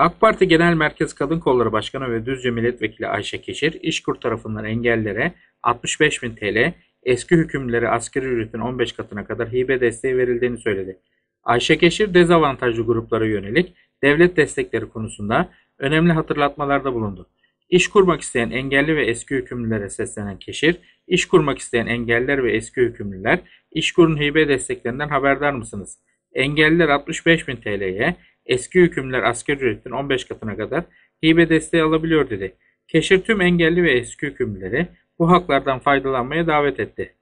AK Parti Genel Merkez Kadın Kolları Başkanı ve Düzce Milletvekili Ayşe Keşir, İşkur tarafından engellere 65 bin TL, eski hükümlülere askeri ücretin 15 katına kadar hibe desteği verildiğini söyledi. Ayşe Keşir, dezavantajlı gruplara yönelik devlet destekleri konusunda önemli hatırlatmalarda bulundu. İş kurmak isteyen engelli ve eski hükümlülere seslenen Keşir, iş kurmak isteyen engelliler ve eski hükümlüler, iş kurun hibe desteklerinden haberdar mısınız? Engelliler 65 bin TL'ye, Eski hükümler asker ücretin 15 katına kadar hibe desteği alabiliyor dedi. Keşir tüm engelli ve eski hükümleri bu haklardan faydalanmaya davet etti.